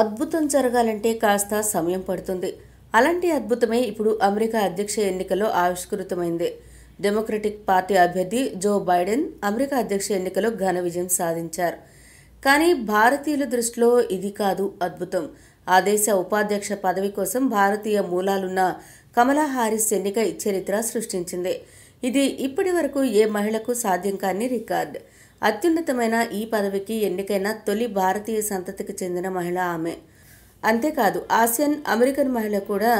అద్భుతం జరగాలంటే కాస్త సమయం పడుతుంది అలాంటి అద్భుతమే ఇప్పుడు అమెరికా అధ్యక్ష ఎన్నికలో ఆవిష్కృతమైంది డెమోక్రటిక్ పార్టీ అభ్యర్థి జో బైడెన్ అమెరికా అధ్యక్ష ఎన్నికలో ఘన విజయం సాధించారు కానీ భారతీయుల దృష్టిలో ఇది కాదు అద్భుతం ఆ దేశ ఉపాధ్యక్ష పదవి కోసం భారతీయ మూలాలున్న కమలా హారిస్ ఎన్నిక చరిత్ర సృష్టించింది ఇది ఇప్పటి వరకు ఏ మహిళకు సాధ్యం కాని రికార్డు అత్యున్నతమైన ఈ పదవికి ఎన్నికైన తొలి భారతీయ సంతతికి చెందిన మహిళ ఆమె అంతేకాదు ఆసియన్ అమెరికన్ మహిళ కూడా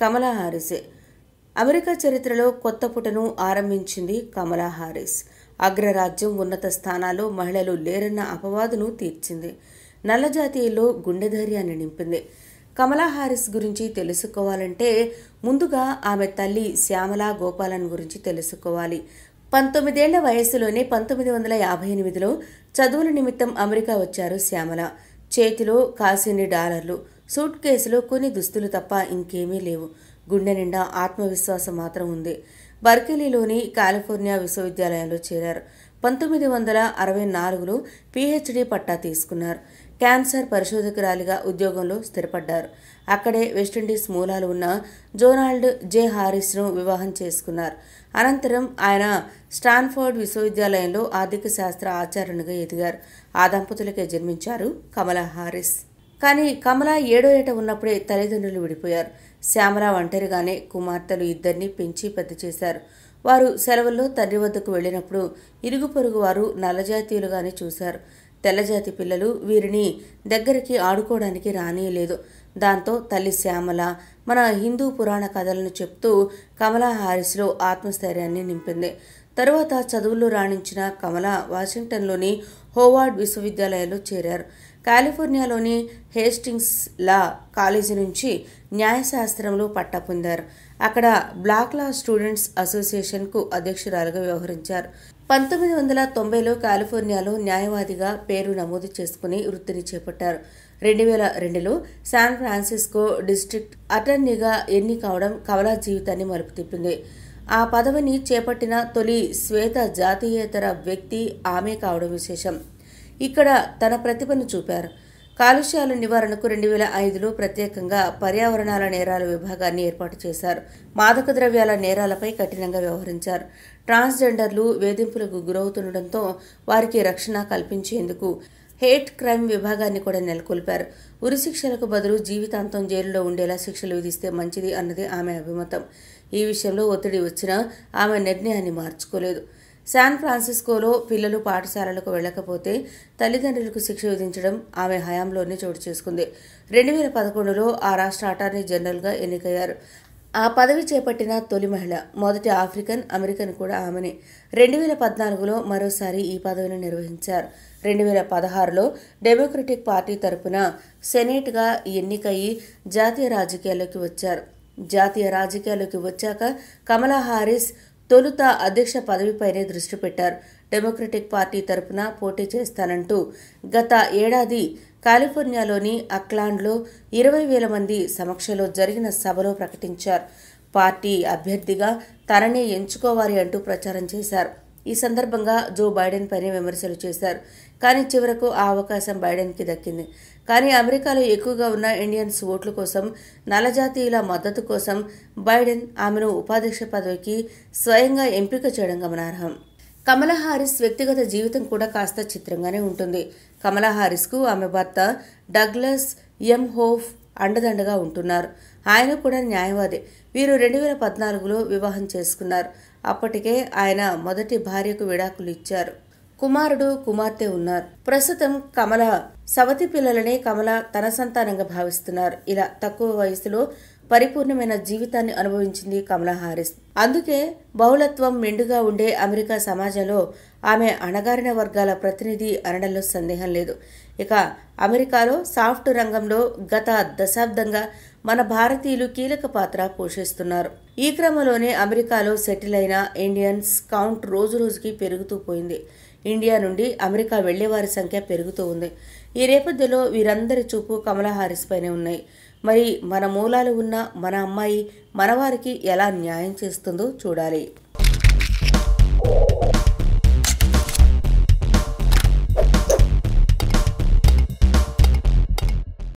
కమలా హారిసే అమెరికా చరిత్రలో కొత్త పుటను ఆరంభించింది కమలా హారిస్ అగ్రరాజ్యం ఉన్నత స్థానాల్లో మహిళలు లేరన్న అపవాదును తీర్చింది నల్ల జాతీయుల్లో గుండె ధైర్యాన్ని నింపింది కమలా హారిస్ గురించి తెలుసుకోవాలంటే ముందుగా ఆమె తల్లి శ్యామలా గోపాలన్ గురించి తెలుసుకోవాలి పంతొమ్మిదేళ్ల వయస్సులోనే పంతొమ్మిది వందల యాభై ఎనిమిదిలో చదువుల నిమిత్తం అమెరికా వచ్చారు శ్యామల చేతిలో కాసిన్ని డాలర్లు సూట్ కేసులో కొన్ని దుస్తులు తప్ప ఇంకేమీ లేవు గుండె నిండా ఆత్మవిశ్వాసం మాత్రం ఉంది బర్కెలీలోని కాలిఫోర్నియా విశ్వవిద్యాలయంలో చేరారు పంతొమ్మిది వందల అరవై నాలుగులో పిహెచ్డి పట్టా తీసుకున్నారు క్యాన్సర్ పరిశోధకురాలిగా ఉద్యోగంలో స్థిరపడ్డారు అక్కడే వెస్టిండీస్ మూలాలు ఉన్న జోనాల్డ్ జే హారిస్ను వివాహం చేసుకున్నారు అనంతరం ఆయన స్టాన్ఫోర్డ్ విశ్వవిద్యాలయంలో ఆర్థిక శాస్త్ర ఆచార్యునిగా ఎదిగారు ఆ దంపతులకే జన్మించారు కమలా హారిస్ కానీ కమల ఏడో ఏట ఉన్నప్పుడే తల్లిదండ్రులు విడిపోయారు శ్యామల ఒంటరిగానే కుమార్తెలు ఇద్దరిని పెంచి పెద్ద చేశారు వారు సెలవుల్లో తండ్రి వద్దకు వెళ్ళినప్పుడు ఇరుగు పొరుగు వారు నల్లజాతీయులుగానే చూశారు తెల్లజాతి పిల్లలు వీరిని దగ్గరికి ఆడుకోవడానికి రానియలేదు దాంతో తల్లి శ్యామల మన హిందూ పురాణ కథలను చెప్తూ కమలా హారిస్లో ఆత్మస్థైర్యాన్ని నింపింది తరువాత చదువుల్లో రాణించిన కమల వాషింగ్టన్లోని హోవార్డ్ విశ్వవిద్యాలయంలో చేరారు కాలిఫోర్నియాలోని హేస్టింగ్స్ లా కాలేజీ నుంచి న్యాయశాస్త్రంలో పట్టా పొందారు అక్కడ బ్లాక్ లా స్టూడెంట్స్ అసోసియేషన్కు అధ్యక్షురాలుగా వ్యవహరించారు పంతొమ్మిది వందల తొంభైలో కాలిఫోర్నియాలో న్యాయవాదిగా పేరు నమోదు చేసుకుని వృత్తిని చేపట్టారు రెండు వేల రెండులో శాన్ ఫ్రాన్సిస్కో డిస్ట్రిక్ట్ అటర్నీగా ఎన్ని కావడం కవలా జీవితాన్ని మలుపు తిప్పింది ఆ పదవిని చేపట్టిన తొలి శ్వేత జాతీయేతర వ్యక్తి ఆమె కావడం విశేషం ఇక్కడ తన ప్రతిభను చూపారు కాలుష్యాల నివారణకు రెండు వేల ఐదులో ప్రత్యేకంగా పర్యావరణాల నేరాల విభాగాన్ని ఏర్పాటు చేశారు మాదక ద్రవ్యాల నేరాలపై కఠినంగా వ్యవహరించారు ట్రాన్స్జెండర్లు వేధింపులకు గురవుతుండటంతో వారికి రక్షణ కల్పించేందుకు హేట్ క్రైమ్ విభాగాన్ని కూడా నెలకొల్పారు ఉరిశిక్షలకు బదులు జీవితాంతం జైలులో ఉండేలా శిక్షలు విధిస్తే మంచిది అన్నది ఆమె అభిమతం ఈ విషయంలో ఒత్తిడి వచ్చినా ఆమె నిర్ణయాన్ని మార్చుకోలేదు శాన్ ఫ్రాన్సిస్కోలో పిల్లలు పాఠశాలలకు వెళ్ళకపోతే తల్లిదండ్రులకు శిక్ష విధించడం ఆమె హయాంలోనే చోటు చేసుకుంది రెండు వేల పదకొండులో ఆ రాష్ట్ర అటార్నీ జనరల్గా ఎన్నికయ్యారు ఆ పదవి చేపట్టిన తొలి మహిళ మొదటి ఆఫ్రికన్ అమెరికన్ కూడా ఆమెనే రెండు వేల పద్నాలుగులో మరోసారి ఈ పదవిని నిర్వహించారు రెండు వేల పదహారులో డెమోక్రటిక్ పార్టీ తరపున సెనేట్గా ఎన్నికయ్యి జాతీయ రాజకీయాల్లోకి వచ్చారు జాతీయ రాజకీయాల్లోకి వచ్చాక కమలా హారిస్ తొలుత అధ్యక్ష పదవిపైనే దృష్టి పెట్టారు డెమోక్రటిక్ పార్టీ తరపున పోటీ చేస్తానంటూ గత ఏడాది కాలిఫోర్నియాలోని అక్లాండ్లో ఇరవై వేల మంది సమక్షంలో జరిగిన సభలో ప్రకటించారు పార్టీ అభ్యర్థిగా తననే ఎంచుకోవాలి అంటూ ప్రచారం చేశారు ఈ సందర్భంగా జో బైడెన్ పైన విమర్శలు చేశారు కానీ చివరకు ఆ అవకాశం బైడెన్కి దక్కింది కానీ అమెరికాలో ఎక్కువగా ఉన్న ఇండియన్స్ ఓట్ల కోసం నలజాతీయుల మద్దతు కోసం బైడెన్ ఆమెను ఉపాధ్యక్ష పదవికి స్వయంగా ఎంపిక చేయడం గమనార్హం కమలా హారిస్ వ్యక్తిగత జీవితం కూడా కాస్త చిత్రంగానే ఉంటుంది కమలా హారిస్కు ఆమె భర్త డగ్లస్ ఎం హోఫ్ అండదండగా ఉంటున్నారు ఆయన కూడా న్యాయవాదే వీరు రెండు వేల పద్నాలుగులో వివాహం చేసుకున్నారు అప్పటికే ఆయన మొదటి భార్యకు విడాకులు ఇచ్చారు కుమారుడు కుమార్తె ఉన్నారు ప్రస్తుతం కమల సవతి పిల్లలనే కమల తన సంతానంగా భావిస్తున్నారు ఇలా తక్కువ వయసులో పరిపూర్ణమైన జీవితాన్ని అనుభవించింది కమలా హారిస్ అందుకే బహుళత్వం మెండుగా ఉండే అమెరికా సమాజంలో ఆమె అణగారిన వర్గాల ప్రతినిధి అనడంలో సందేహం లేదు ఇక అమెరికాలో సాఫ్ట్ రంగంలో గత దశాబ్దంగా మన భారతీయులు కీలక పాత్ర పోషిస్తున్నారు ఈ క్రమంలోనే అమెరికాలో సెటిల్ అయిన ఇండియన్స్ కౌంట్ రోజు రోజుకి పెరుగుతూ పోయింది ఇండియా నుండి అమెరికా వారి సంఖ్య పెరుగుతూ ఉంది ఈ నేపథ్యంలో వీరందరి చూపు కమలా హారిస్ పైనే ఉన్నాయి మరి మన మూలాలు ఉన్న మన అమ్మాయి మనవారికి ఎలా న్యాయం చేస్తుందో చూడాలి